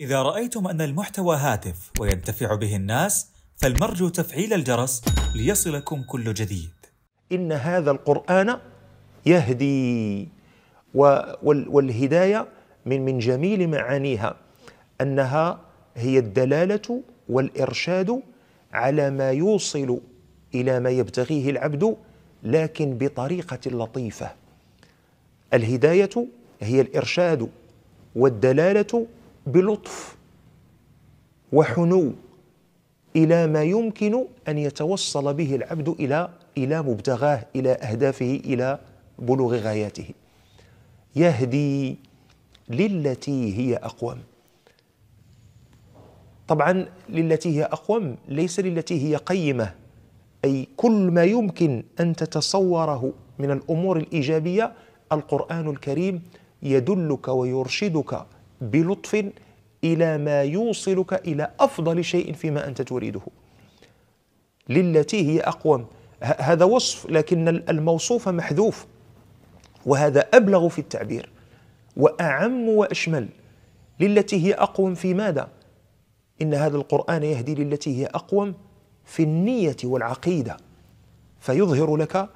إذا رأيتم أن المحتوى هاتف وينتفع به الناس فالمرجو تفعيل الجرس ليصلكم كل جديد. إن هذا القرآن يهدي والهداية من من جميل معانيها أنها هي الدلالة والإرشاد على ما يوصل إلى ما يبتغيه العبد لكن بطريقة لطيفة. الهداية هي الإرشاد والدلالة بلطف وحنو الى ما يمكن ان يتوصل به العبد الى الى مبتغاه الى اهدافه الى بلوغ غاياته يهدي للتي هي اقوم طبعا للتي هي اقوم ليس للتي هي قيمه اي كل ما يمكن ان تتصوره من الامور الايجابيه القران الكريم يدلك ويرشدك بلطف إلى ما يوصلك إلى أفضل شيء فيما أنت تريده للتي هي أقوم هذا وصف لكن الموصوف محذوف وهذا أبلغ في التعبير وأعم وأشمل للتي هي أقوم في ماذا؟ إن هذا القرآن يهدي للتي هي أقوم في النية والعقيدة فيظهر لك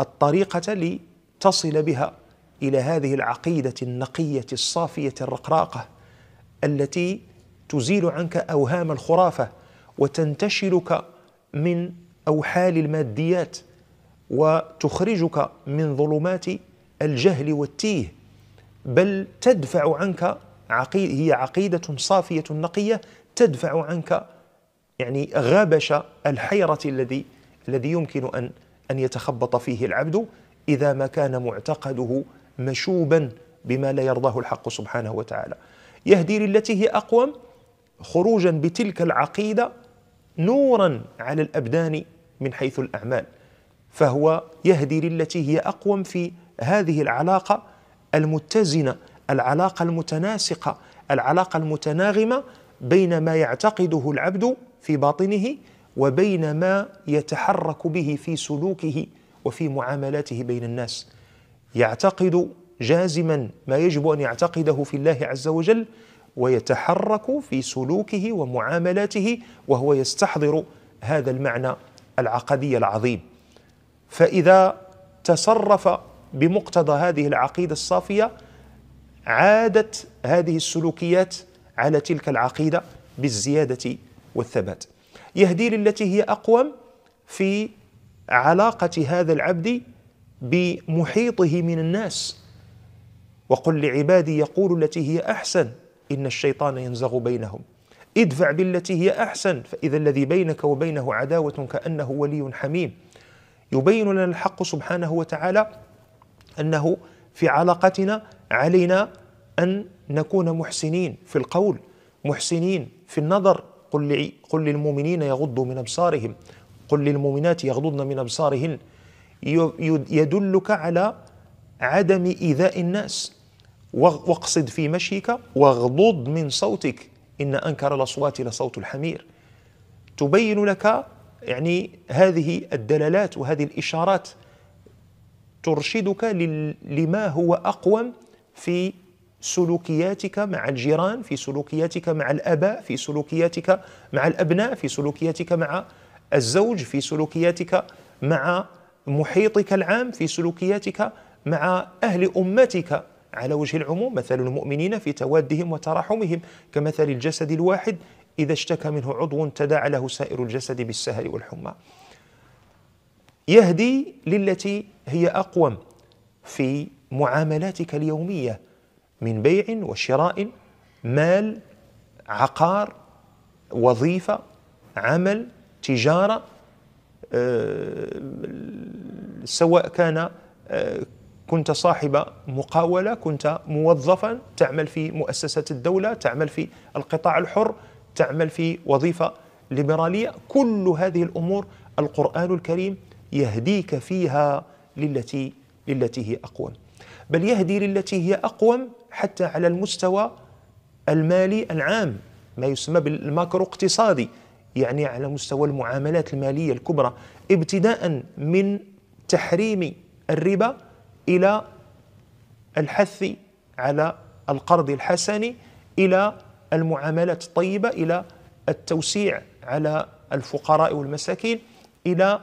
الطريقة لتصل بها الى هذه العقيده النقيه الصافيه الرقراقه التي تزيل عنك اوهام الخرافه وتنتشلك من اوحال الماديات وتخرجك من ظلمات الجهل والتيه بل تدفع عنك عقيد هي عقيده صافيه نقيه تدفع عنك يعني غبش الحيره الذي الذي يمكن ان ان يتخبط فيه العبد اذا ما كان معتقده مشوبا بما لا يرضاه الحق سبحانه وتعالى يهدي للتي هي اقوم خروجا بتلك العقيده نورا على الابدان من حيث الاعمال فهو يهدي للتي هي اقوم في هذه العلاقه المتزنه العلاقه المتناسقه العلاقه المتناغمه بين ما يعتقده العبد في باطنه وبين ما يتحرك به في سلوكه وفي معاملاته بين الناس يعتقد جازما ما يجب ان يعتقده في الله عز وجل ويتحرك في سلوكه ومعاملاته وهو يستحضر هذا المعنى العقدي العظيم فاذا تصرف بمقتضى هذه العقيده الصافيه عادت هذه السلوكيات على تلك العقيده بالزياده والثبات يهدي للتي هي اقوم في علاقه هذا العبد بمحيطه من الناس وقل لعبادي يقول التي هي احسن ان الشيطان ينزغ بينهم ادفع بالتي هي احسن فاذا الذي بينك وبينه عداوه كانه ولي حميم يبين لنا الحق سبحانه وتعالى انه في علاقتنا علينا ان نكون محسنين في القول محسنين في النظر قل قل للمؤمنين يغضوا من ابصارهم قل للمؤمنات يغضضن من ابصارهن يدلك على عدم إيذاء الناس واقصد في مشيك واغضض من صوتك إن أنكر الأصوات لصوت الحمير تبين لك يعني هذه الدلالات وهذه الإشارات ترشدك لما هو أقوم في سلوكياتك مع الجيران في سلوكياتك مع الاباء في سلوكياتك مع الابناء في سلوكياتك مع الزوج في سلوكياتك مع محيطك العام في سلوكياتك مع أهل أمتك على وجه العموم مثل المؤمنين في توادهم وتراحمهم كمثل الجسد الواحد إذا اشتكى منه عضو تداعى له سائر الجسد بالسهر والحمى يهدي للتي هي أقوم في معاملاتك اليومية من بيع وشراء مال عقار وظيفة عمل تجارة آه، سواء كان آه، كنت صاحب مقاولة كنت موظفا تعمل في مؤسسة الدولة تعمل في القطاع الحر تعمل في وظيفة ليبرالية كل هذه الأمور القرآن الكريم يهديك فيها للتي للتي هي أقوم بل يهدي للتي هي أقوم حتى على المستوى المالي العام ما يسمى بالماكرو اقتصادي يعني على مستوى المعاملات المالية الكبرى ابتداء من تحريم الربا إلى الحث على القرض الحسن إلى المعاملات الطيبة إلى التوسيع على الفقراء والمساكين إلى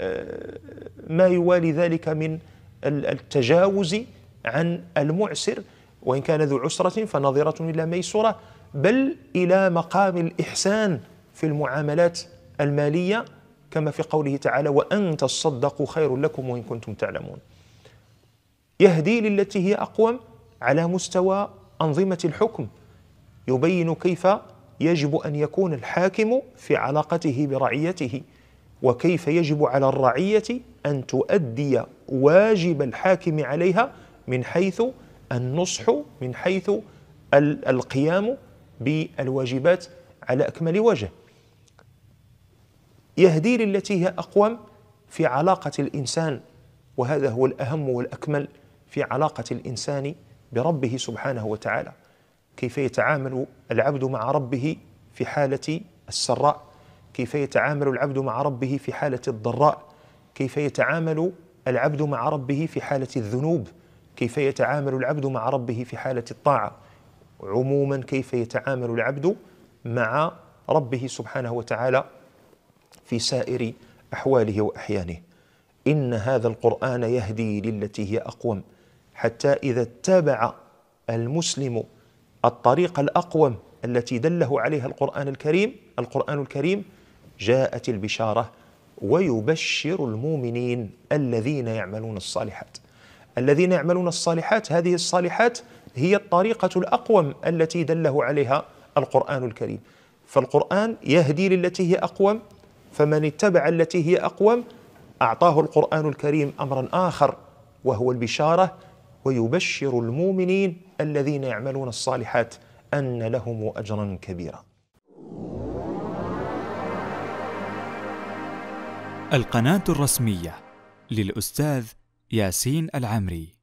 آه، ما يوالي ذلك من التجاوز عن المعسر وإن كان ذو عسرة فنظرة إلى ميسرة بل إلى مقام الإحسان في المعاملات المالية كما في قوله تعالى وأن تصدقوا خير لكم وإن كنتم تعلمون يهدي للتي هي أقوم على مستوى أنظمة الحكم يبين كيف يجب أن يكون الحاكم في علاقته برعيته وكيف يجب على الرعية أن تؤدي واجب الحاكم عليها من حيث النصح من حيث القيام بالواجبات على أكمل وجه يهدي للتي هي أقوم في علاقة الإنسان وهذا هو الأهم والأكمل في علاقة الإنسان بربه سبحانه وتعالى كيف يتعامل العبد مع ربه في حالة السراء كيف يتعامل العبد مع ربه في حالة الضراء كيف يتعامل العبد مع ربه في حالة الذنوب كيف يتعامل العبد مع ربه في حالة الطاعة عموما كيف يتعامل العبد مع ربه سبحانه وتعالى في سائر احواله واحيانه ان هذا القران يهدي للتي هي اقوم حتى اذا اتبع المسلم الطريق الاقوم التي دله عليها القران الكريم القران الكريم جاءت البشاره ويبشر المؤمنين الذين يعملون الصالحات الذين يعملون الصالحات هذه الصالحات هي الطريقه الاقوم التي دله عليها القران الكريم فالقران يهدي للتي هي اقوم فمن اتبع التي هي اقوم اعطاه القران الكريم امرا اخر وهو البشاره ويبشر المؤمنين الذين يعملون الصالحات ان لهم اجرا كبيرا القناه الرسميه للاستاذ ياسين العمري